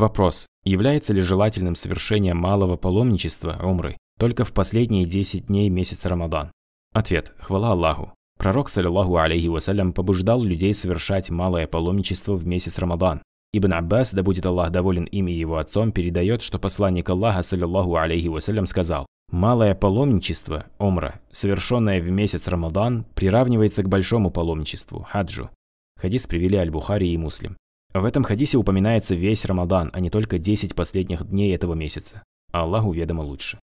Вопрос, является ли желательным совершение малого паломничества, умры, только в последние 10 дней месяца Рамадан? Ответ, хвала Аллаху. Пророк, саллиллаху алейхи вассалям, побуждал людей совершать малое паломничество в месяц Рамадан. Ибн Аббас, да будет Аллах доволен им и его отцом, передает, что посланник Аллаха, саллиллаху алейхи вассалям, сказал, Малое паломничество, (умра), совершенное в месяц Рамадан, приравнивается к большому паломничеству, хаджу. Хадис привели Аль-Бухари и Муслим. В этом хадисе упоминается весь Рамадан, а не только 10 последних дней этого месяца. Аллаху ведомо лучше.